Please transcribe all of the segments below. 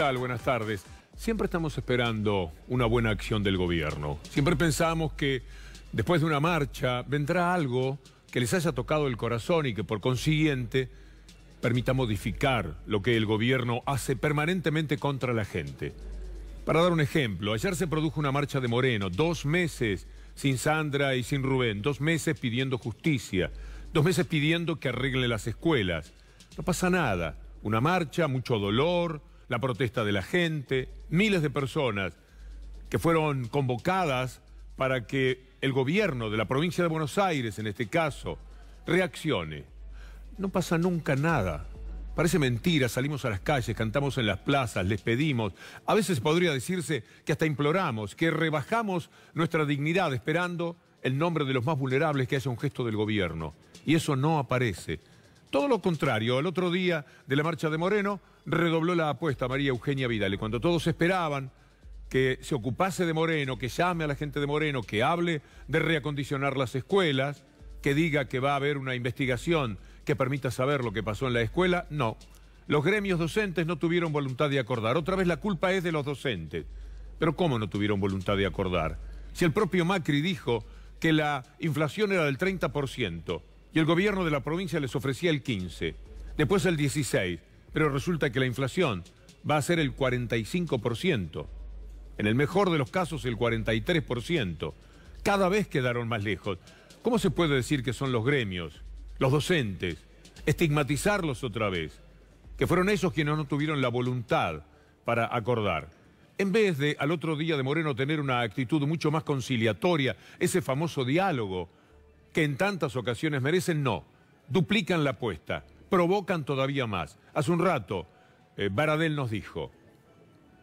Buenas tardes. Siempre estamos esperando una buena acción del gobierno. Siempre pensamos que después de una marcha vendrá algo que les haya tocado el corazón y que por consiguiente permita modificar lo que el gobierno hace permanentemente contra la gente. Para dar un ejemplo, ayer se produjo una marcha de Moreno, dos meses sin Sandra y sin Rubén, dos meses pidiendo justicia, dos meses pidiendo que arreglen las escuelas. No pasa nada, una marcha, mucho dolor, la protesta de la gente, miles de personas que fueron convocadas para que el gobierno de la provincia de Buenos Aires, en este caso, reaccione. No pasa nunca nada. Parece mentira, salimos a las calles, cantamos en las plazas, les pedimos. A veces podría decirse que hasta imploramos, que rebajamos nuestra dignidad esperando el nombre de los más vulnerables que haya un gesto del gobierno. Y eso no aparece. Todo lo contrario, el otro día de la marcha de Moreno redobló la apuesta María Eugenia Vidal. Y cuando todos esperaban que se ocupase de Moreno, que llame a la gente de Moreno, que hable de reacondicionar las escuelas, que diga que va a haber una investigación que permita saber lo que pasó en la escuela, no. Los gremios docentes no tuvieron voluntad de acordar. Otra vez la culpa es de los docentes. Pero ¿cómo no tuvieron voluntad de acordar? Si el propio Macri dijo que la inflación era del 30%, y el gobierno de la provincia les ofrecía el 15, después el 16, pero resulta que la inflación va a ser el 45%, en el mejor de los casos el 43%. Cada vez quedaron más lejos. ¿Cómo se puede decir que son los gremios, los docentes, estigmatizarlos otra vez, que fueron esos quienes no tuvieron la voluntad para acordar? En vez de al otro día de Moreno tener una actitud mucho más conciliatoria, ese famoso diálogo, que en tantas ocasiones merecen, no. Duplican la apuesta, provocan todavía más. Hace un rato, eh, Baradel nos dijo.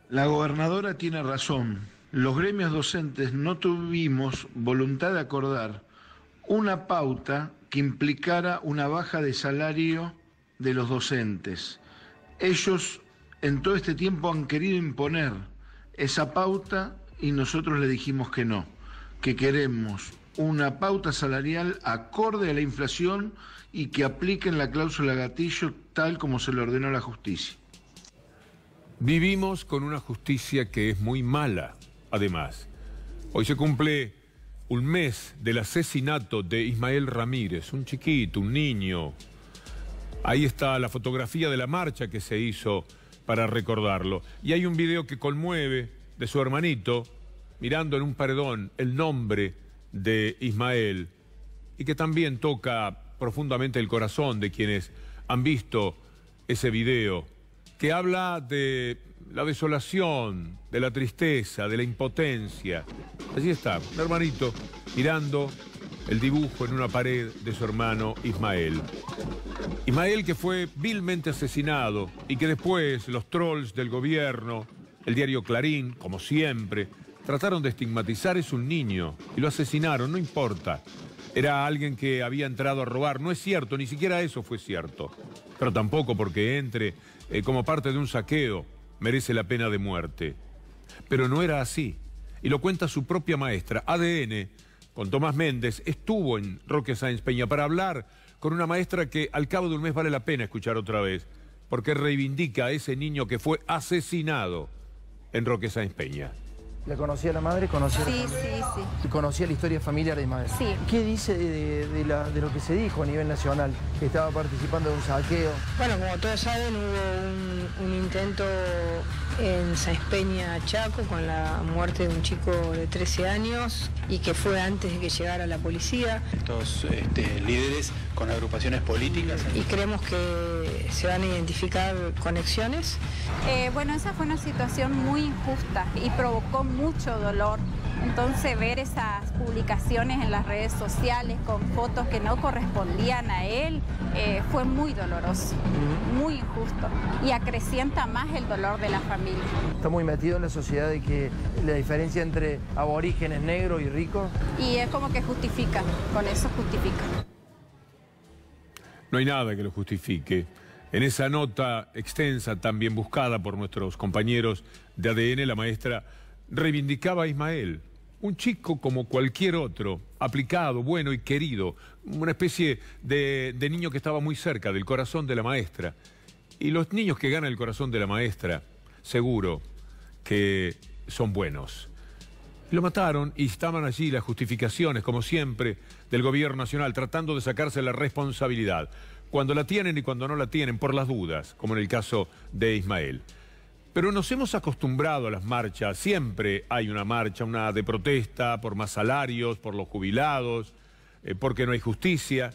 La gobernadora tiene razón. Los gremios docentes no tuvimos voluntad de acordar una pauta que implicara una baja de salario de los docentes. Ellos en todo este tiempo han querido imponer esa pauta y nosotros le dijimos que no, que queremos una pauta salarial acorde a la inflación y que apliquen la cláusula gatillo tal como se le ordenó la justicia. Vivimos con una justicia que es muy mala, además. Hoy se cumple un mes del asesinato de Ismael Ramírez, un chiquito, un niño. Ahí está la fotografía de la marcha que se hizo para recordarlo. Y hay un video que conmueve de su hermanito mirando en un paredón el nombre de Ismael y que también toca profundamente el corazón de quienes han visto ese video, que habla de la desolación, de la tristeza, de la impotencia. Allí está, un hermanito mirando el dibujo en una pared de su hermano Ismael. Ismael que fue vilmente asesinado y que después los trolls del gobierno, el diario Clarín, como siempre, Trataron de estigmatizar, es un niño. Y lo asesinaron, no importa. Era alguien que había entrado a robar. No es cierto, ni siquiera eso fue cierto. Pero tampoco porque entre eh, como parte de un saqueo merece la pena de muerte. Pero no era así. Y lo cuenta su propia maestra. ADN, con Tomás Méndez, estuvo en Roque Sáenz Peña para hablar con una maestra que al cabo de un mes vale la pena escuchar otra vez, porque reivindica a ese niño que fue asesinado en Roque Sáenz Peña. ¿La conocía la madre? ¿Conocía sí, sí, ¿Y conocía la historia familiar de madre? ¿Qué dice de, lo que se dijo a nivel nacional? Que estaba participando de un saqueo. Bueno, como todos saben, hubo un, intento en Sáenz Chaco, con la muerte de un chico de 13 años y que fue antes de que llegara la policía. Estos este, líderes con agrupaciones políticas. Y, creemos que se van a identificar conexiones. Eh, bueno, esa fue una situación muy injusta y provocó mucho dolor. Entonces ver esas publicaciones en las redes sociales con fotos que no correspondían a él eh, fue muy doloroso, muy injusto y acrecienta más el dolor de la familia. Está muy metido en la sociedad de que la diferencia entre aborígenes negros y ricos. Y es como que justifica, con eso justifica. No hay nada que lo justifique. En esa nota extensa, también buscada por nuestros compañeros de ADN, la maestra reivindicaba a Ismael, un chico como cualquier otro, aplicado, bueno y querido, una especie de, de, niño que estaba muy cerca del corazón de la maestra. Y los niños que ganan el corazón de la maestra, seguro que son buenos. Lo mataron y estaban allí las justificaciones, como siempre, del gobierno nacional, tratando de sacarse la responsabilidad, cuando la tienen y cuando no la tienen, por las dudas, como en el caso de Ismael. Pero nos hemos acostumbrado a las marchas. Siempre hay una marcha, una de protesta por más salarios, por los jubilados, eh, porque no hay justicia.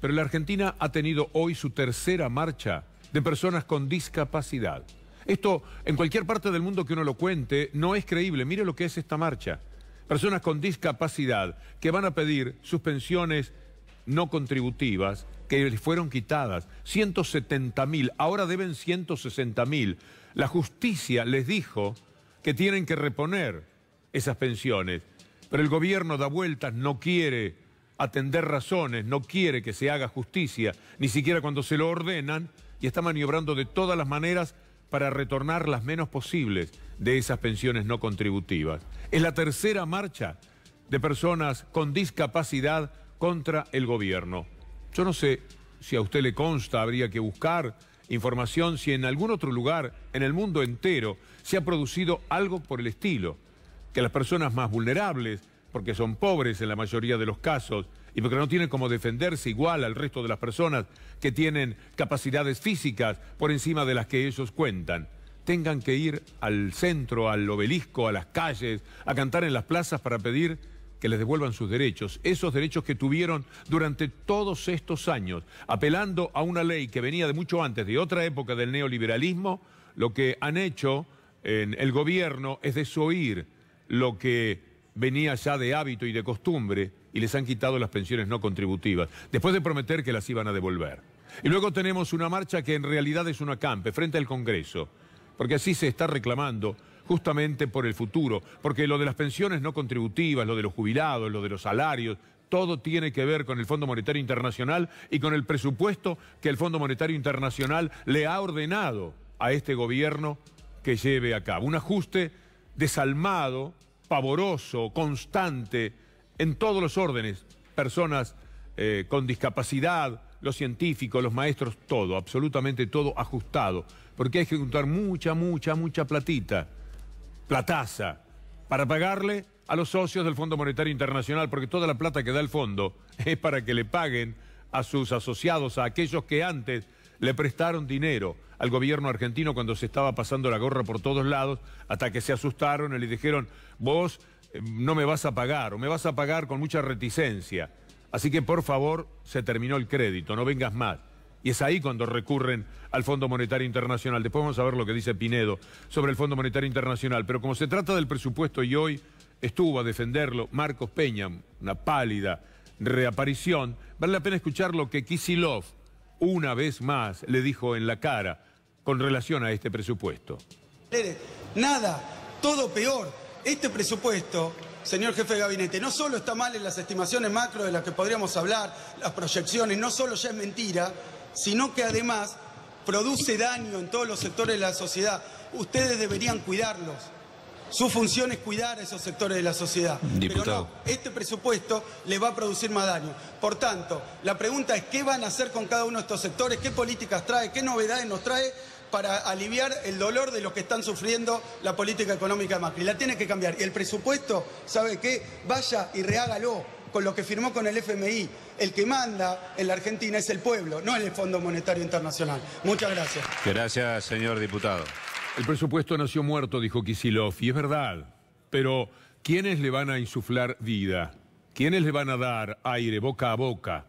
Pero la Argentina ha tenido hoy su tercera marcha de personas con discapacidad. Esto, en cualquier parte del mundo que uno lo cuente, no es creíble. Mire lo que es esta marcha. Personas con discapacidad que van a pedir suspensiones no contributivas que fueron quitadas, 170 mil, ahora deben 160 mil. La justicia les dijo que tienen que reponer esas pensiones, pero el gobierno da vueltas, no quiere atender razones, no quiere que se haga justicia, ni siquiera cuando se lo ordenan, y está maniobrando de todas las maneras para retornar las menos posibles de esas pensiones no contributivas. Es la tercera marcha de personas con discapacidad contra el gobierno. Yo no sé si a usted le consta, habría que buscar información si en algún otro lugar, en el mundo entero, se ha producido algo por el estilo. Que las personas más vulnerables, porque son pobres en la mayoría de los casos, y porque no tienen cómo defenderse igual al resto de las personas que tienen capacidades físicas por encima de las que ellos cuentan, tengan que ir al centro, al obelisco, a las calles, a cantar en las plazas para pedir que les devuelvan sus derechos, esos derechos que tuvieron durante todos estos años, apelando a una ley que venía de mucho antes, de otra época del neoliberalismo, lo que han hecho en el gobierno es desoír lo que venía ya de hábito y de costumbre y les han quitado las pensiones no contributivas, después de prometer que las iban a devolver. Y luego tenemos una marcha que en realidad es una campe, frente al Congreso, porque así se está reclamando justamente por el futuro, porque lo de las pensiones no contributivas, lo de los jubilados, lo de los salarios, todo tiene que ver con el Fondo Monetario Internacional y con el presupuesto que el Fondo Monetario Internacional le ha ordenado a este gobierno que lleve a cabo. Un ajuste desalmado, pavoroso, constante, en todos los órdenes, personas eh, con discapacidad, los científicos, los maestros, todo, absolutamente todo ajustado, porque hay que juntar mucha, mucha, mucha platita plataza para pagarle a los socios del Fondo Monetario Internacional, porque toda la plata que da el fondo es para que le paguen a sus asociados, a aquellos que antes le prestaron dinero al gobierno argentino cuando se estaba pasando la gorra por todos lados, hasta que se asustaron y le dijeron, vos eh, no me vas a pagar, o me vas a pagar con mucha reticencia. Así que por favor, se terminó el crédito, no vengas más. Y es ahí cuando recurren al Fondo Monetario Internacional. Después vamos a ver lo que dice Pinedo sobre el Fondo Monetario Internacional. Pero como se trata del presupuesto y hoy estuvo a defenderlo Marcos Peña, una pálida reaparición, vale la pena escuchar lo que Kisilov una vez más le dijo en la cara con relación a este presupuesto. Nada, todo peor. Este presupuesto señor jefe de gabinete, no solo está mal en las estimaciones macro de las que podríamos hablar, las proyecciones, no solo ya es mentira, sino que además produce daño en todos los sectores de la sociedad. Ustedes deberían cuidarlos. Su función es cuidar a esos sectores de la sociedad. Pero no, este presupuesto les va a producir más daño. Por tanto, la pregunta es qué van a hacer con cada uno de estos sectores, qué políticas trae, qué novedades nos trae para aliviar el dolor de los que están sufriendo la política económica de Macri. La tiene que cambiar. Y el presupuesto, ¿sabe qué? Vaya y rehágalo con lo que firmó con el FMI. El que manda en la Argentina es el pueblo, no el Fondo Monetario Internacional. Muchas gracias. Gracias, señor diputado. El presupuesto nació muerto, dijo Kisilov, y es verdad. Pero, ¿quiénes le van a insuflar vida? ¿Quiénes le van a dar aire boca a boca?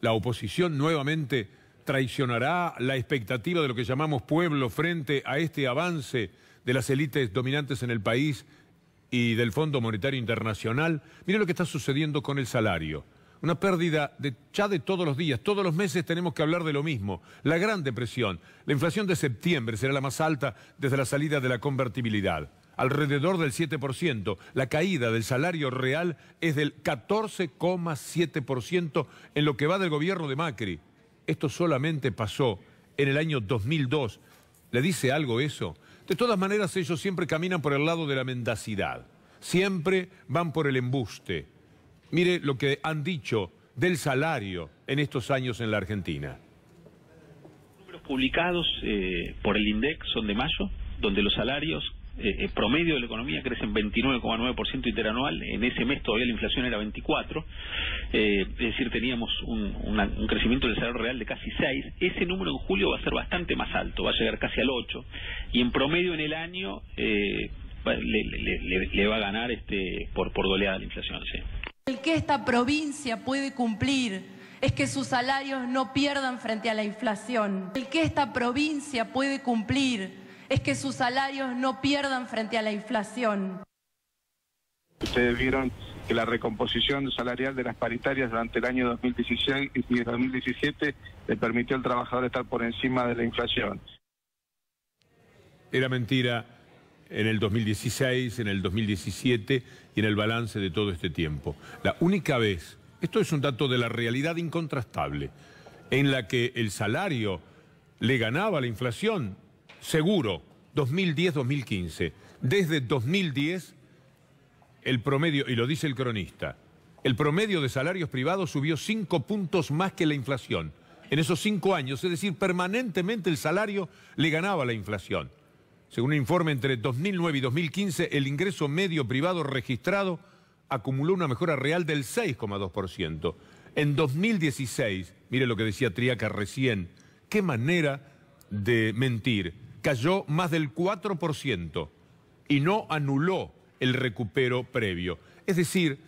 La oposición nuevamente traicionará la expectativa de lo que llamamos pueblo frente a este avance de las élites dominantes en el país y del Fondo Monetario Internacional, mire lo que está sucediendo con el salario. Una pérdida de, ya de todos los días, todos los meses tenemos que hablar de lo mismo. La Gran Depresión, la inflación de septiembre será la más alta desde la salida de la convertibilidad, alrededor del 7%. La caída del salario real es del 14,7% en lo que va del gobierno de Macri. Esto solamente pasó en el año 2002. ¿Le dice algo eso? De todas maneras, ellos siempre caminan por el lado de la mendacidad, siempre van por el embuste. Mire lo que han dicho del salario en estos años en la Argentina. Los números publicados eh, por el INDEC son de mayo, donde los salarios el eh, eh, promedio de la economía crece en 29,9% interanual, en ese mes todavía la inflación era 24, eh, es decir, teníamos un, crecimiento del salario real de casi 6, ese número en julio va a ser bastante más alto, va a llegar casi al 8, y en promedio en el año le, va a ganar este por, por la inflación. El que esta provincia puede cumplir es que sus salarios no pierdan frente a la inflación. El que esta provincia puede cumplir es que sus salarios no pierdan frente a la inflación. Ustedes vieron que la recomposición salarial de las paritarias durante el año 2016 y 2017 le permitió al trabajador estar por encima de la inflación. Era mentira en el 2016, en el 2017 y en el balance de todo este tiempo. La única vez, esto es un dato de la realidad incontrastable, en la que el salario le ganaba la inflación seguro, 2010-2015. Desde 2010, el promedio, y lo dice el cronista, el promedio de salarios privados subió cinco puntos más que la inflación. En esos cinco años, es decir, permanentemente el salario le ganaba la inflación. Según un informe, entre 2009 y 2015, el ingreso medio privado registrado acumuló una mejora real del 6,2%. En 2016, mire lo que decía Triaca recién, qué manera de mentir cayó más del 4% y no anuló el recupero previo. Es decir,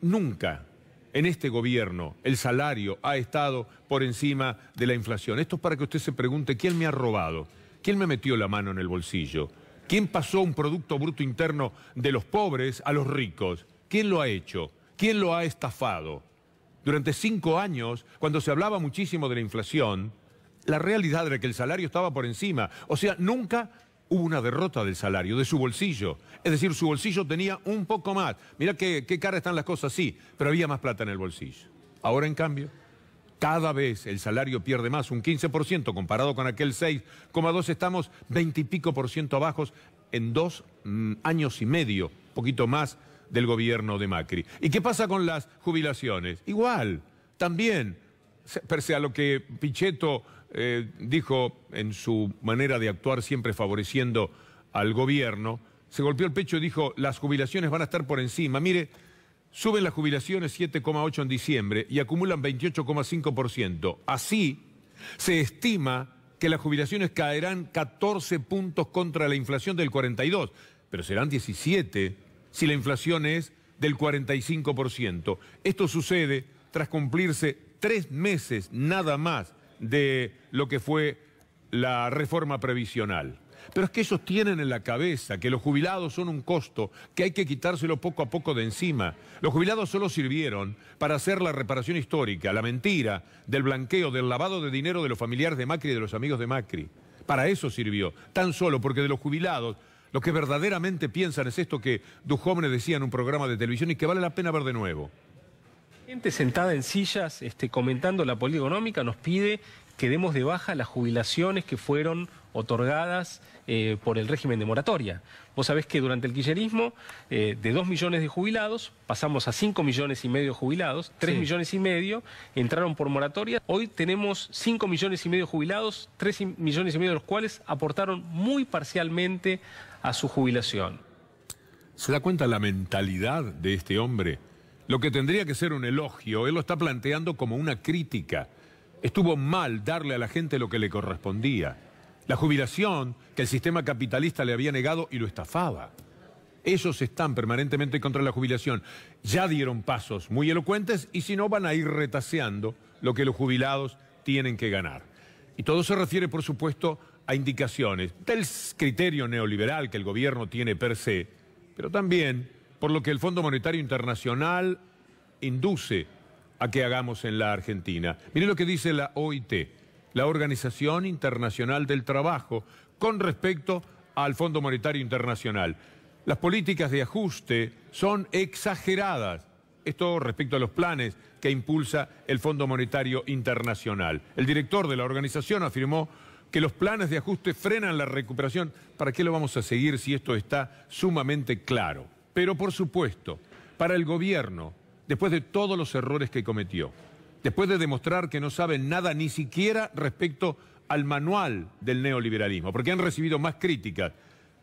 nunca en este gobierno el salario ha estado por encima de la inflación. Esto es para que usted se pregunte quién me ha robado, quién me metió la mano en el bolsillo, quién pasó un Producto Bruto Interno de los pobres a los ricos, quién lo ha hecho, quién lo ha estafado. Durante cinco años, cuando se hablaba muchísimo de la inflación, la realidad era que el salario estaba por encima. O sea, nunca hubo una derrota del salario, de su bolsillo. Es decir, su bolsillo tenía un poco más. Mirá qué, cara están las cosas, sí, pero había más plata en el bolsillo. Ahora, en cambio, cada vez el salario pierde más, un 15% comparado con aquel 6,2, estamos 20 y pico por ciento abajo en dos mm, años y medio, poquito más del gobierno de Macri. ¿Y qué pasa con las jubilaciones? Igual, también Perse a lo que Pichetto eh, dijo en su manera de actuar, siempre favoreciendo al gobierno, se golpeó el pecho y dijo, las jubilaciones van a estar por encima. Mire, suben las jubilaciones 7,8 en diciembre y acumulan 28,5%. Así, se estima que las jubilaciones caerán 14 puntos contra la inflación del 42, pero serán 17 si la inflación es del 45%. Esto sucede tras cumplirse tres meses nada más de lo que fue la reforma previsional. Pero es que ellos tienen en la cabeza que los jubilados son un costo, que hay que quitárselo poco a poco de encima. Los jubilados solo sirvieron para hacer la reparación histórica, la mentira del blanqueo, del lavado de dinero de los familiares de Macri y de los amigos de Macri. Para eso sirvió, tan solo porque de los jubilados lo que verdaderamente piensan es esto que jóvenes decían en un programa de televisión y que vale la pena ver de nuevo. Gente sentada en sillas este, comentando la política económica nos pide que demos de baja las jubilaciones que fueron otorgadas eh, por el régimen de moratoria. Vos sabés que durante el quillerismo, eh, de 2 millones de jubilados, pasamos a 5 millones y medio de jubilados, 3 millones y medio entraron por moratoria. Hoy tenemos 5 millones y medio de jubilados, 3 millones y medio de los cuales aportaron muy parcialmente a su jubilación. ¿Se da cuenta la mentalidad de este hombre? Lo que tendría que ser un elogio, él lo está planteando como una crítica. Estuvo mal darle a la gente lo que le correspondía. La jubilación que el sistema capitalista le había negado y lo estafaba. Ellos están permanentemente contra la jubilación. Ya dieron pasos muy elocuentes y si no van a ir retaseando lo que los jubilados tienen que ganar. Y todo se refiere, por supuesto, a indicaciones del criterio neoliberal que el gobierno tiene per se, pero también por lo que el Fondo Monetario Internacional induce a que hagamos en la Argentina. Mire lo que dice la OIT, la Organización Internacional del Trabajo, con respecto al Fondo Monetario Internacional. Las políticas de ajuste son exageradas. Esto respecto a los planes que impulsa el Fondo Monetario Internacional. El director de la organización afirmó que los planes de ajuste frenan la recuperación. ¿Para qué lo vamos a seguir si esto está sumamente claro? Pero por supuesto, para el gobierno, después de todos los errores que cometió, después de demostrar que no saben nada ni siquiera respecto al manual del neoliberalismo, porque han recibido más críticas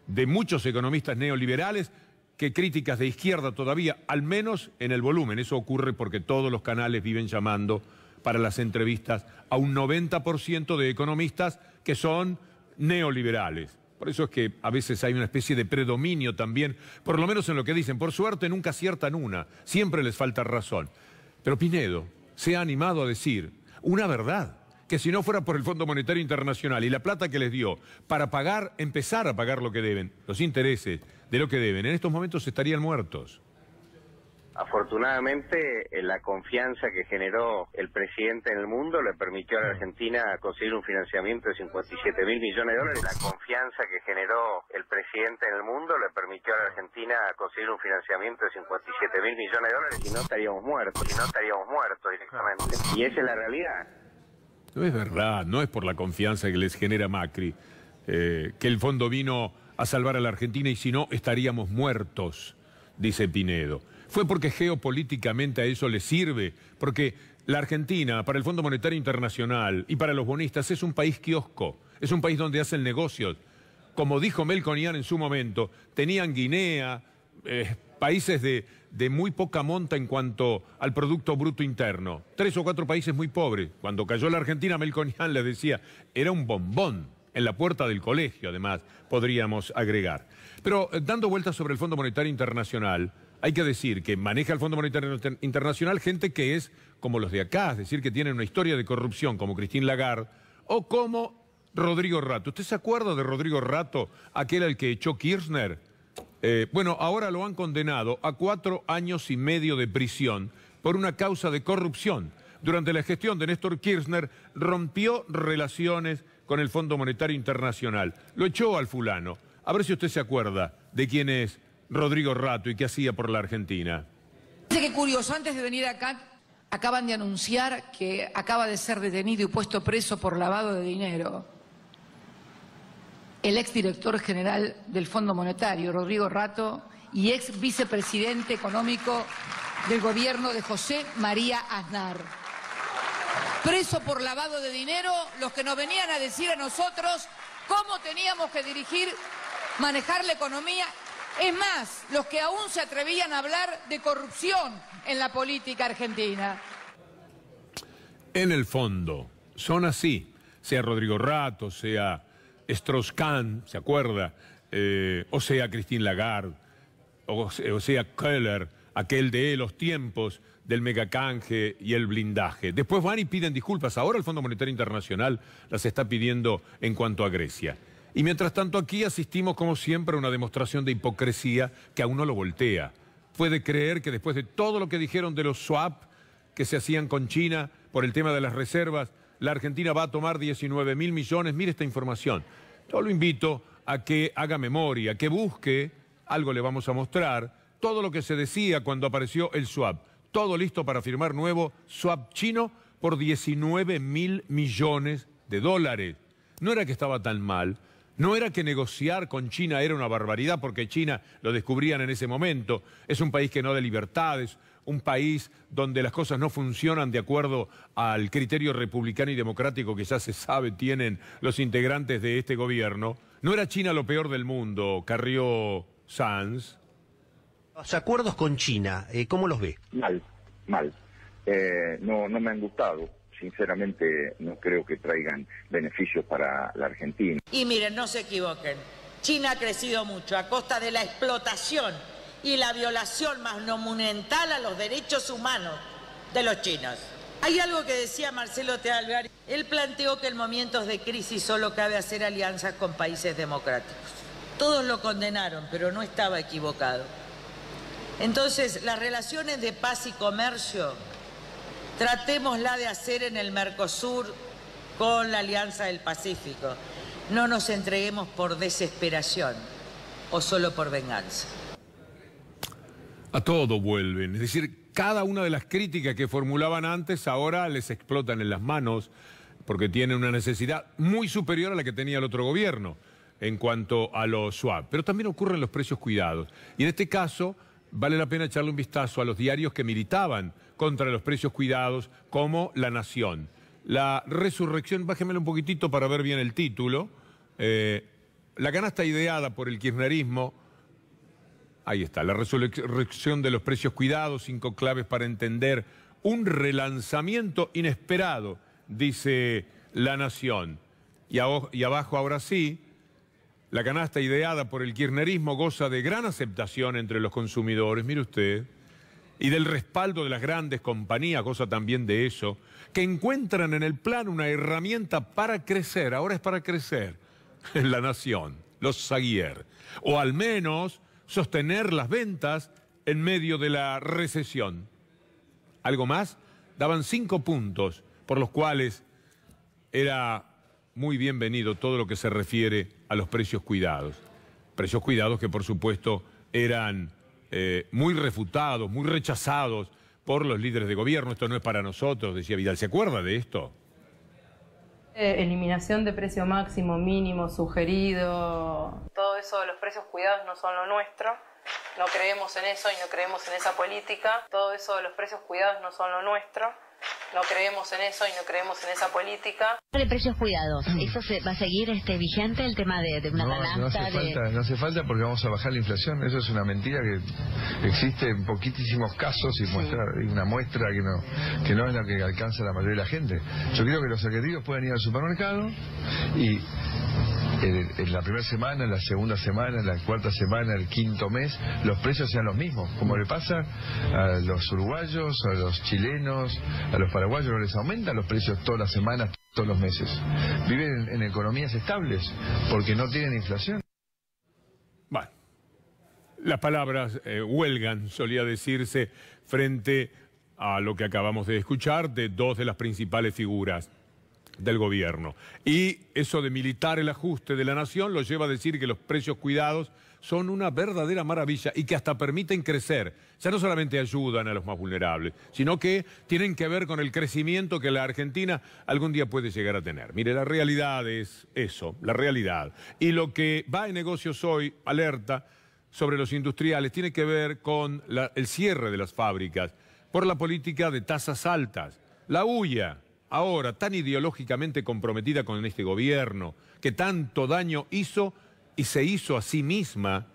de muchos economistas neoliberales que críticas de izquierda todavía, al menos en el volumen. Eso ocurre porque todos los canales viven llamando para las entrevistas a un 90% de economistas que son neoliberales. Por eso es que a veces hay una especie de predominio también, por lo menos en lo que dicen. Por suerte nunca aciertan una, siempre les falta razón. Pero Pinedo se ha animado a decir una verdad que si no fuera por el Fondo Monetario Internacional y la plata que les dio para pagar, empezar a pagar lo que deben, los intereses de lo que deben, en estos momentos estarían muertos. Afortunadamente, eh, la confianza que generó el presidente en el mundo le permitió a la Argentina conseguir un financiamiento de 57 mil millones de dólares. La confianza que generó el presidente en el mundo le permitió a la Argentina conseguir un financiamiento de 57 mil millones de dólares. Y no estaríamos muertos, y no estaríamos muertos directamente. Y esa es la realidad. No es verdad, no es por la confianza que les genera Macri, eh, que el fondo vino a salvar a la Argentina y si no estaríamos muertos, dice Pinedo fue porque geopolíticamente a eso le sirve, porque la Argentina para el Fondo Monetario Internacional y para los bonistas es un país kiosco, es un país donde hacen negocios. Como dijo Melconian en su momento, tenían Guinea, eh, países de, de muy poca monta en cuanto al Producto Bruto Interno. Tres o cuatro países muy pobres. Cuando cayó la Argentina, Melconian les decía, era un bombón en la puerta del colegio, además, podríamos agregar. Pero eh, dando vueltas sobre el Fondo Monetario Internacional, hay que decir que maneja el Fondo Monetario Internacional gente que es como los de acá, es decir, que tienen una historia de corrupción como Cristín Lagarde o como Rodrigo Rato. ¿Usted se acuerda de Rodrigo Rato, aquel al que echó Kirchner? Eh, bueno, ahora lo han condenado a cuatro años y medio de prisión por una causa de corrupción. Durante la gestión de Néstor Kirchner rompió relaciones con el Fondo Monetario Internacional. Lo echó al fulano. A ver si usted se acuerda de quién es Rodrigo Rato y qué hacía por la Argentina. Dice que curioso, antes de venir acá acaban de anunciar que acaba de ser detenido y puesto preso por lavado de dinero el exdirector general del Fondo Monetario, Rodrigo Rato, y ex vicepresidente económico del gobierno de José María Aznar. Preso por lavado de dinero, los que nos venían a decir a nosotros cómo teníamos que dirigir, manejar la economía es más, los que aún se atrevían a hablar de corrupción en la política argentina. En el fondo, son así, sea Rodrigo Rato, sea strauss ¿se acuerda? Eh, o sea Christine Lagarde, o, sea Keller, aquel de los tiempos del megacanje y el blindaje. Después van y piden disculpas. Ahora el Fondo Monetario Internacional las está pidiendo en cuanto a Grecia. Y mientras tanto aquí asistimos como siempre a una demostración de hipocresía que a uno lo voltea. Puede creer que después de todo lo que dijeron de los swap que se hacían con China por el tema de las reservas, la Argentina va a tomar 19 mil millones. Mire esta información. Yo lo invito a que haga memoria, que busque, algo le vamos a mostrar, todo lo que se decía cuando apareció el swap. Todo listo para firmar nuevo swap chino por 19 mil millones de dólares. No era que estaba tan mal, no era que negociar con China era una barbaridad, porque China lo descubrían en ese momento. Es un país que no da libertades, un país donde las cosas no funcionan de acuerdo al criterio republicano y democrático que ya se sabe tienen los integrantes de este gobierno. ¿No era China lo peor del mundo, Carrió Sanz? Los acuerdos con China, eh, ¿cómo los ve? Mal, mal. Eh, no, no me han gustado sinceramente no creo que traigan beneficios para la Argentina. Y miren, no se equivoquen, China ha crecido mucho a costa de la explotación y la violación más monumental a los derechos humanos de los chinos. Hay algo que decía Marcelo Tealgar. Él planteó que en momentos de crisis solo cabe hacer alianzas con países democráticos. Todos lo condenaron, pero no estaba equivocado. Entonces, las relaciones de paz y comercio Tratémosla de hacer en el Mercosur con la Alianza del Pacífico. No nos entreguemos por desesperación o solo por venganza. A todo vuelven. Es decir, cada una de las críticas que formulaban antes ahora les explotan en las manos porque tienen una necesidad muy superior a la que tenía el otro gobierno en cuanto a los SWAP. Pero también ocurren los precios cuidados. Y en este caso vale la pena echarle un vistazo a los diarios que militaban contra los precios cuidados, como La Nación. La resurrección, bájemelo un poquitito para ver bien el título. Eh, la canasta ideada por el kirchnerismo. Ahí está, la resurrección de los precios cuidados, cinco claves para entender un relanzamiento inesperado, dice La Nación. y abajo ahora sí, la canasta ideada por el kirchnerismo goza de gran aceptación entre los consumidores. Mire usted y del respaldo de las grandes compañías, cosa también de eso, que encuentran en el plan una herramienta para crecer, ahora es para crecer, en la nación, los Saguier, o al menos sostener las ventas en medio de la recesión. Algo más, daban cinco puntos por los cuales era muy bienvenido todo lo que se refiere a los precios cuidados. Precios cuidados que por supuesto eran eh, muy refutados, muy rechazados por los líderes de gobierno. Esto no es para nosotros, decía Vidal. ¿Se acuerda de esto? Eh, eliminación de precio máximo, mínimo, sugerido. Todo eso, de los precios cuidados no son lo nuestro. No creemos en eso y no creemos en esa política. Todo eso, de los precios cuidados no son lo nuestro no creemos en eso y no creemos en esa política. De precios cuidados, ¿eso se va a seguir este vigente el tema de, una no, No hace, falta, no falta porque vamos a bajar la inflación, eso es una mentira que existe en poquitísimos casos y una muestra que no, que no es la que alcanza la mayoría de la gente. Yo creo que los adquiridos pueden ir al supermercado y en, la primera semana, en la segunda semana, en la cuarta semana, el quinto mes, los precios sean los mismos, como le pasa a los uruguayos, a los chilenos, a los paraguayos no les aumentan los precios todas las semanas, todos los meses. Viven en, economías estables porque no tienen inflación. Bueno, las palabras eh, huelgan, solía decirse, frente a lo que acabamos de escuchar de dos de las principales figuras del gobierno. Y eso de militar el ajuste de la nación lo lleva a decir que los precios cuidados son una verdadera maravilla y que hasta permiten crecer. Ya sea, no solamente ayudan a los más vulnerables, sino que tienen que ver con el crecimiento que la Argentina algún día puede llegar a tener. Mire, la realidad es eso, la realidad. Y lo que va en negocios hoy, alerta sobre los industriales, tiene que ver con el cierre de las fábricas por la política de tasas altas. La huya, ahora tan ideológicamente comprometida con este gobierno, que tanto daño hizo y se hizo a sí misma,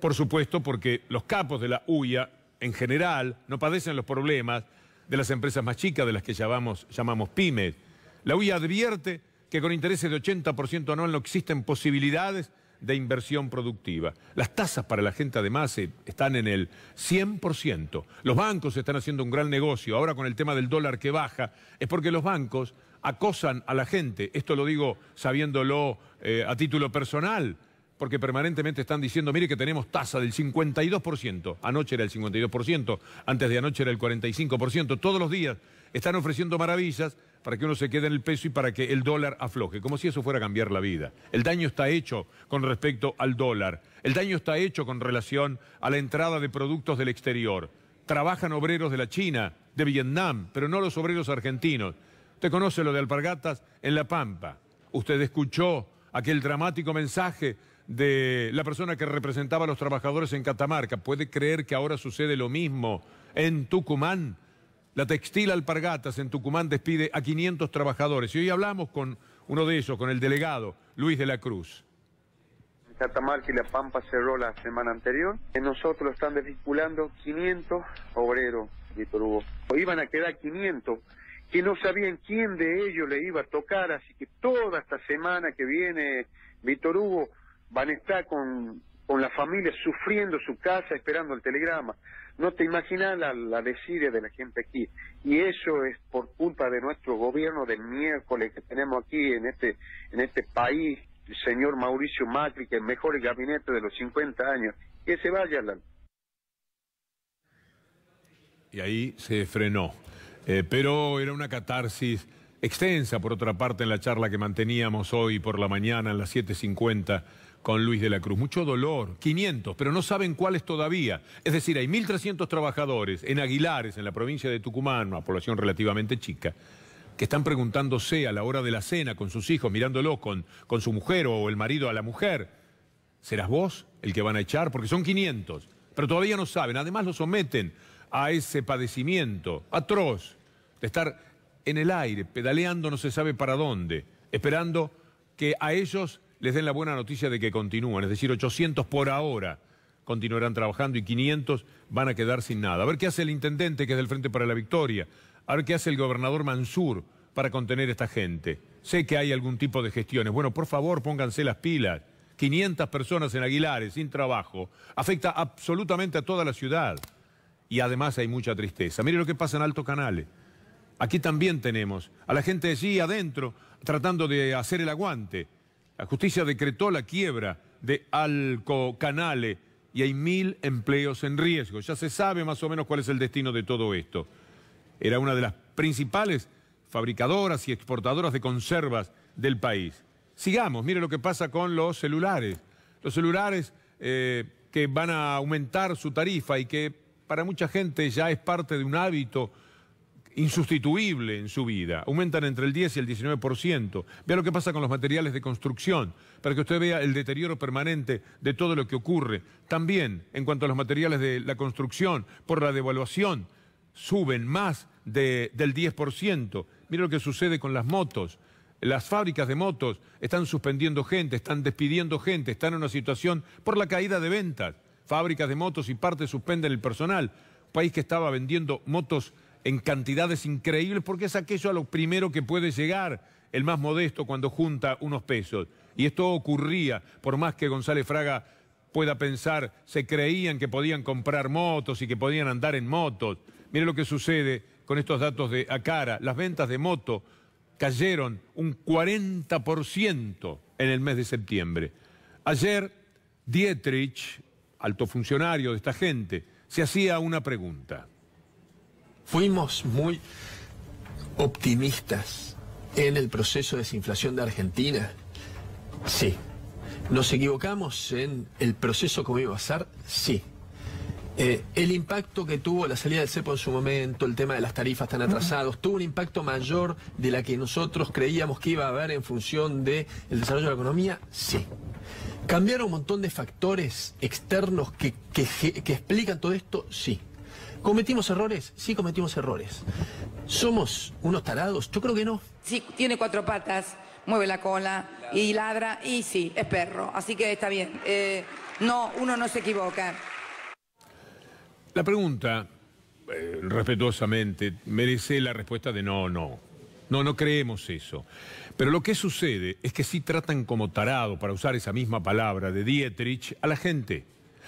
por supuesto, porque los capos de la UIA en general no padecen los problemas de las empresas más chicas, de las que llamamos, pymes. La UIA advierte que con intereses de 80% anual no existen posibilidades de inversión productiva. Las tasas para la gente además eh, están en el 100%. Los bancos están haciendo un gran negocio. Ahora con el tema del dólar que baja, es porque los bancos acosan a la gente. Esto lo digo sabiéndolo eh, a título personal porque permanentemente están diciendo, mire que tenemos tasa del 52%, anoche era el 52%, antes de anoche era el 45%, todos los días están ofreciendo maravillas para que uno se quede en el peso y para que el dólar afloje, como si eso fuera a cambiar la vida. El daño está hecho con respecto al dólar, el daño está hecho con relación a la entrada de productos del exterior. Trabajan obreros de la China, de Vietnam, pero no los obreros argentinos. Usted conoce lo de Alpargatas en La Pampa. Usted escuchó aquel dramático mensaje de la persona que representaba a los trabajadores en Catamarca. ¿Puede creer que ahora sucede lo mismo en Tucumán? La textil Alpargatas en Tucumán despide a 500 trabajadores. Y hoy hablamos con uno de ellos, con el delegado Luis de la Cruz. En Catamarca y La Pampa cerró la semana anterior. En nosotros están desvinculando 500 obreros, Víctor Hugo. O iban a quedar 500 que no sabían quién de ellos le iba a tocar. Así que toda esta semana que viene, Víctor Hugo, Van a estar con, con la familia sufriendo su casa, esperando el telegrama. No te imaginas la, la desidia de la gente aquí. Y eso es por culpa de nuestro gobierno del miércoles que tenemos aquí en este, este país, el señor Mauricio Macri, que es el mejor gabinete de los 50 años. Que se vaya la... Y ahí se frenó. Eh, pero era una catarsis extensa, por otra parte, en la charla que manteníamos hoy por la mañana, a las 7.50 con Luis de la Cruz. Mucho dolor, 500, pero no saben cuáles todavía. Es decir, hay 1.300 trabajadores en Aguilares, en la provincia de Tucumán, una población relativamente chica, que están preguntándose a la hora de la cena con sus hijos, mirándolo con, con su mujer o el marido a la mujer, ¿serás vos el que van a echar? Porque son 500, pero todavía no saben. Además lo someten a ese padecimiento atroz de estar en el aire, pedaleando no se sabe para dónde, esperando que a ellos les den la buena noticia de que continúan, es decir, 800 por ahora continuarán trabajando y 500 van a quedar sin nada. A ver qué hace el intendente que es del Frente para la Victoria, a ver qué hace el gobernador Mansur para contener a esta gente. Sé que hay algún tipo de gestiones. Bueno, por favor, pónganse las pilas. 500 personas en Aguilares sin trabajo afecta absolutamente a toda la ciudad. Y además hay mucha tristeza. Mire lo que pasa en Alto Canales. Aquí también tenemos a la gente allí adentro tratando de hacer el aguante. La justicia decretó la quiebra de Alco y hay mil empleos en riesgo. Ya se sabe más o menos cuál es el destino de todo esto. Era una de las principales fabricadoras y exportadoras de conservas del país. Sigamos, mire lo que pasa con los celulares. Los celulares eh, que van a aumentar su tarifa y que para mucha gente ya es parte de un hábito insustituible en su vida. Aumentan entre el 10 y el 19%. Vea lo que pasa con los materiales de construcción, para que usted vea el deterioro permanente de todo lo que ocurre. También, en cuanto a los materiales de la construcción, por la devaluación, suben más del 10%. Mire lo que sucede con las motos. Las fábricas de motos están suspendiendo gente, están despidiendo gente, están en una situación por la caída de ventas. Fábricas de motos y partes suspenden el personal. País que estaba vendiendo motos en cantidades increíbles porque es aquello a lo primero que puede llegar el más modesto cuando junta unos pesos. Y esto ocurría, por más que González Fraga pueda pensar, se creían que podían comprar motos y que podían andar en motos. Mire lo que sucede con estos datos de Acara. Las ventas de moto cayeron un 40% en el mes de septiembre. Ayer, Dietrich, alto funcionario de esta gente, se hacía una pregunta. Fuimos muy optimistas en el proceso de desinflación de Argentina. Sí. ¿Nos equivocamos en el proceso como iba a ser? Sí. Eh, el impacto que tuvo la salida del CEPO en su momento, el tema de las tarifas tan atrasados, tuvo un impacto mayor de la que nosotros creíamos que iba a haber en función del desarrollo de la economía, sí. Cambiaron un montón de factores externos que explican todo esto, sí. ¿Cometimos errores? Sí, cometimos errores. ¿Somos unos tarados? Yo creo que no. Sí, tiene cuatro patas, mueve la cola y ladra y sí, es perro. Así que está bien. Eh, no, uno no se equivoca. La pregunta, eh, respetuosamente, merece la respuesta de no, no. No, no creemos eso. Pero lo que sucede es que sí tratan como tarado, para usar esa misma palabra de Dietrich, a la gente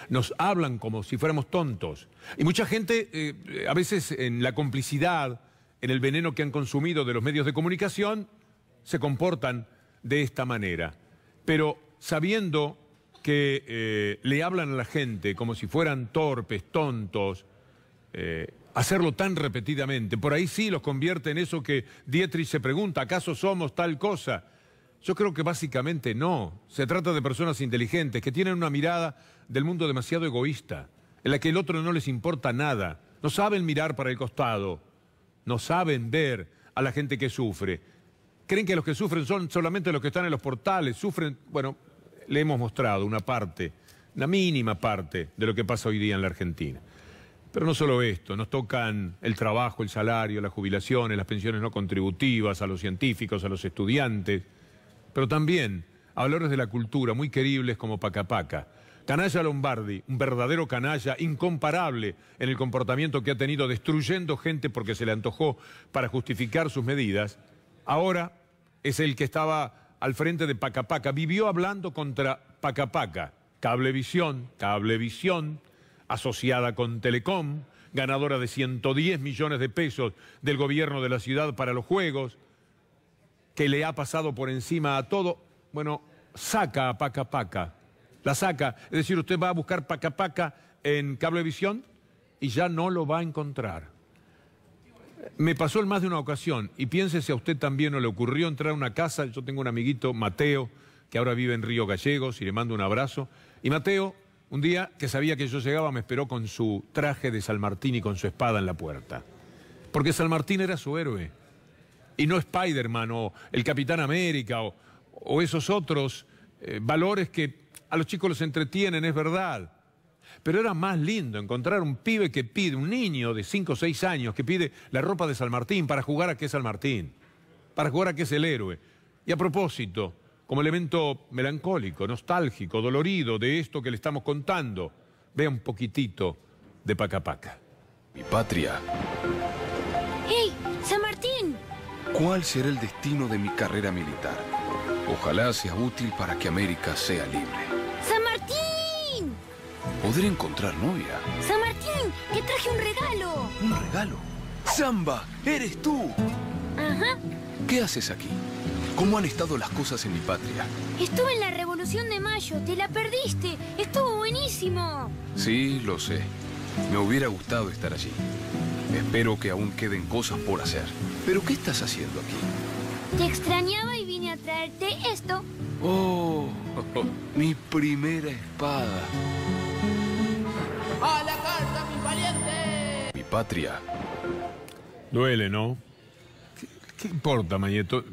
nos hablan como si fuéramos tontos. Y mucha gente, eh, eh, a veces en la complicidad, en el veneno que han consumido de los medios de comunicación, se comportan de esta manera. Pero sabiendo que eh, le hablan a la gente como si fueran torpes, tontos, hacerlo tan repetidamente, por ahí sí los convierte en eso que Dietrich se pregunta, ¿acaso somos tal cosa? Yo creo que básicamente no. Se trata de personas inteligentes que tienen una mirada del mundo demasiado egoísta, en la que el otro no les importa nada, no saben mirar para el costado, no saben ver a la gente que sufre. Creen que los que sufren son solamente los que están en los portales, sufren, bueno, le hemos mostrado una parte, una mínima parte de lo que pasa hoy día en la Argentina. Pero no solo esto, nos tocan el trabajo, el salario, las jubilaciones, las pensiones no contributivas, a los científicos, a los estudiantes, pero también a valores de la cultura muy queribles como Pacapaca. Canalla Lombardi, un verdadero canalla, incomparable en el comportamiento que ha tenido, destruyendo gente porque se le antojó para justificar sus medidas, ahora es el que estaba al frente de Pacapaca. Vivió hablando contra Pacapaca, Cablevisión, Cablevisión, asociada con Telecom, ganadora de 110 millones de pesos del gobierno de la ciudad para los Juegos, que le ha pasado por encima a todo. Bueno, saca a Pacapaca la saca. Es decir, usted va a buscar pacapaca en cablevisión y ya no lo va a encontrar. Me pasó en más de una ocasión, y piense si a usted también no le ocurrió entrar a una casa, yo tengo un amiguito, Mateo, que ahora vive en Río Gallegos, y le mando un abrazo, y Mateo, un día que sabía que yo llegaba, me esperó con su traje de San Martín y con su espada en la puerta, porque San Martín era su héroe, y no Spider-Man o el Capitán América o, esos otros eh, valores que a los chicos los entretienen, es verdad. Pero era más lindo encontrar un pibe que pide, un niño de 5 o 6 años que pide la ropa de San Martín para jugar a que es San Martín, para jugar a que es el héroe. Y a propósito, como elemento melancólico, nostálgico, dolorido de esto que le estamos contando, vea un poquitito de Pacapaca. Mi patria. ¡Hey! ¡San Martín! ¿Cuál será el destino de mi carrera militar? Ojalá sea útil para que América sea libre. Poder encontrar novia. San Martín, te traje un regalo. ¿Un regalo? Zamba, eres tú. Ajá. ¿Qué haces aquí? ¿Cómo han estado las cosas en mi patria? Estuve en la Revolución de Mayo, te la perdiste. Estuvo buenísimo. Sí, lo sé. Me hubiera gustado estar allí. Espero que aún queden cosas por hacer. ¿Pero qué estás haciendo aquí? Te extrañaba y vine a traerte esto. oh mi primera espada. patria. Duele, ¿no? ¿Qué, importa, Mañeto?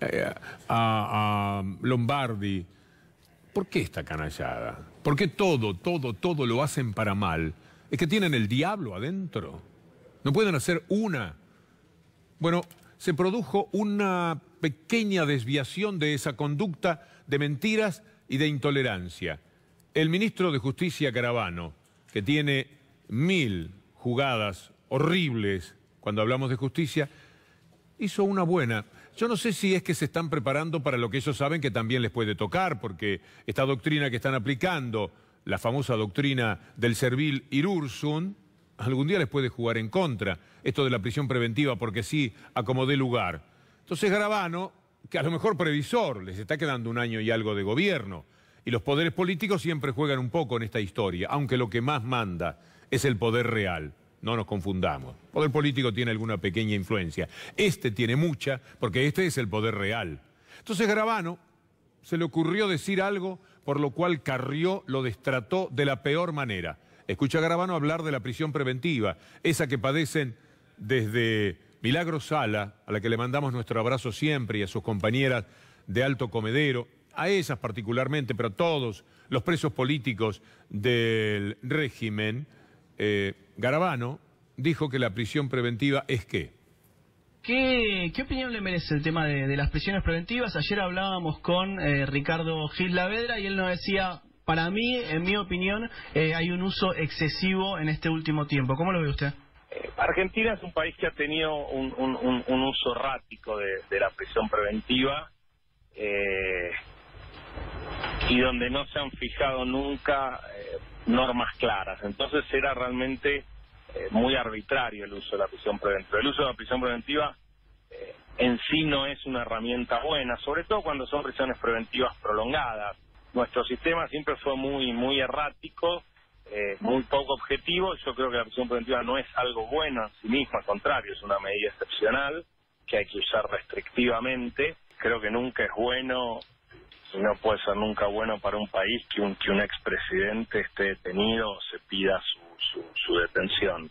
Eh, a, a Lombardi. ¿Por qué esta canallada? ¿Por qué todo, todo, todo lo hacen para mal? Es que tienen el diablo adentro. No pueden hacer una. Bueno, se produjo una pequeña desviación de esa conducta de mentiras y de intolerancia. El ministro de Justicia Carabano, que tiene mil jugadas horribles cuando hablamos de justicia, hizo una buena. Yo no sé si es que se están preparando para lo que ellos saben que también les puede tocar, porque esta doctrina que están aplicando, la famosa doctrina del servil irursun, algún día les puede jugar en contra. Esto de la prisión preventiva, porque sí, acomodé lugar. Entonces Gravano, que a lo mejor previsor, les está quedando un año y algo de gobierno, y los poderes políticos siempre juegan un poco en esta historia, aunque lo que más manda es el poder real. No nos confundamos. El poder político tiene alguna pequeña influencia. Este tiene mucha, porque este es el poder real. Entonces Gravano se le ocurrió decir algo por lo cual Carrió lo destrató de la peor manera. Escucha a Gravano hablar de la prisión preventiva, esa que padecen desde Milagro Sala, a la que le mandamos nuestro abrazo siempre, y a sus compañeras de Alto Comedero, a esas particularmente, pero a todos los presos políticos del régimen eh, Garabano dijo que la prisión preventiva es qué. ¿Qué, opinión le merece el tema de, las prisiones preventivas? Ayer hablábamos con eh, Ricardo Gil Lavedra y él nos decía, para mí, en mi opinión, eh, hay un uso excesivo en este último tiempo. ¿Cómo lo ve usted? Eh, Argentina es un país que ha tenido un, uso errático de, la prisión preventiva y donde no se han fijado nunca normas claras. Entonces era realmente eh, muy arbitrario el uso de la prisión preventiva. El uso de la prisión preventiva eh, en sí no es una herramienta buena, sobre todo cuando son prisiones preventivas prolongadas. Nuestro sistema siempre fue muy, muy errático, eh, muy poco objetivo. Yo creo que la prisión preventiva no es algo bueno en sí misma, al contrario, es una medida excepcional que hay que usar restrictivamente. Creo que nunca es bueno no puede ser nunca bueno para un país que un, que un expresidente esté detenido o se pida su, su, detención.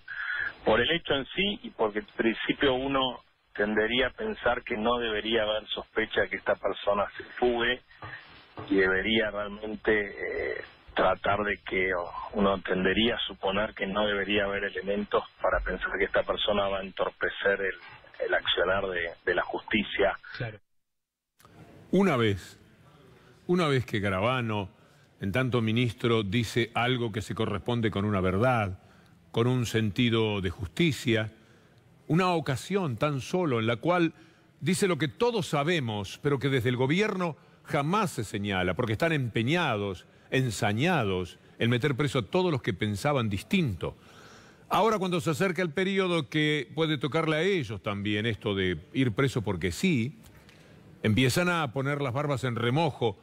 Por el hecho en sí y porque en principio uno tendería a pensar que no debería haber sospecha de que esta persona se fugue y debería realmente eh, tratar de que uno tendería a suponer que no debería haber elementos para pensar que esta persona va a entorpecer el, accionar de, de la justicia. Una vez una vez que Carabano, en tanto ministro, dice algo que se corresponde con una verdad, con un sentido de justicia, una ocasión tan solo en la cual dice lo que todos sabemos, pero que desde el gobierno jamás se señala, porque están empeñados, ensañados en meter preso a todos los que pensaban distinto. Ahora cuando se acerca el periodo que puede tocarle a ellos también esto de ir preso porque sí, empiezan a poner las barbas en remojo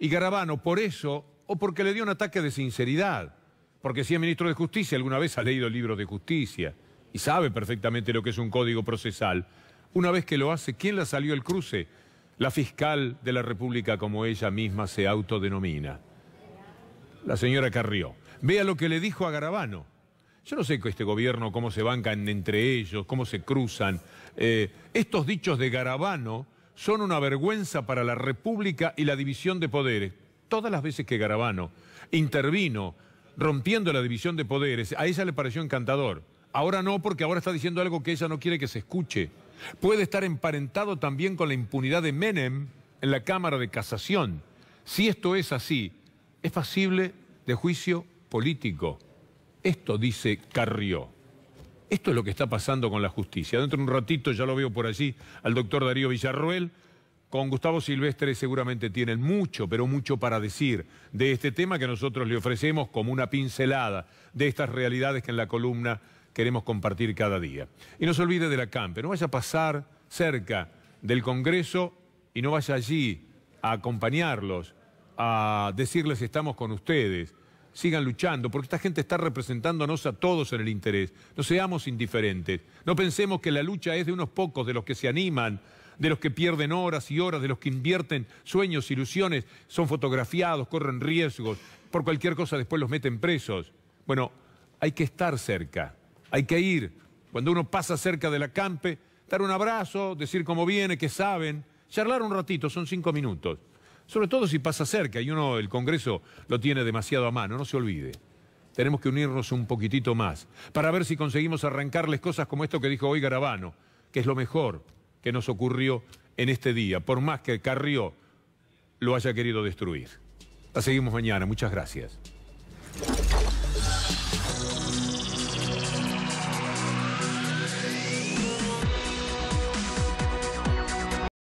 y Garabano por eso, o porque le dio un ataque de sinceridad, porque si es ministro de Justicia, alguna vez ha leído el Libro de justicia y sabe perfectamente lo que es un código procesal. Una vez que lo hace, ¿quién la salió el cruce? La fiscal de la República, como ella misma se autodenomina, la señora Carrió. Vea lo que le dijo a Garabano. Yo no sé que este gobierno cómo se bancan entre ellos, cómo se cruzan. Eh, estos dichos de Garabano son una vergüenza para la República y la división de poderes. Todas las veces que Garabano intervino rompiendo la división de poderes, a ella le pareció encantador. Ahora no, porque ahora está diciendo algo que ella no quiere que se escuche. Puede estar emparentado también con la impunidad de Menem en la Cámara de Casación. Si esto es así, es pasible de juicio político. Esto dice Carrió. Esto es lo que está pasando con la justicia. Dentro de un ratito ya lo veo por allí al doctor Darío Villarroel, Con Gustavo Silvestre seguramente tienen mucho, pero mucho para decir de este tema que nosotros le ofrecemos como una pincelada de estas realidades que en la columna queremos compartir cada día. Y no se olvide de la CAMPE, no vaya a pasar cerca del Congreso y no vaya allí a acompañarlos, a decirles estamos con ustedes, sigan luchando, porque esta gente está representándonos a todos en el interés. No seamos indiferentes. No pensemos que la lucha es de unos pocos, de los que se animan, de los que pierden horas y horas, de los que invierten sueños, ilusiones, son fotografiados, corren riesgos, por cualquier cosa después los meten presos. Bueno, hay que estar cerca, hay que ir. Cuando uno pasa cerca de la campe, dar un abrazo, decir cómo viene, que saben, charlar un ratito, son cinco minutos sobre todo si pasa cerca y uno el Congreso lo tiene demasiado a mano, no se olvide. Tenemos que unirnos un poquitito más para ver si conseguimos arrancarles cosas como esto que dijo hoy Garabano, que es lo mejor que nos ocurrió en este día, por más que Carrió lo haya querido destruir. La seguimos mañana, muchas gracias.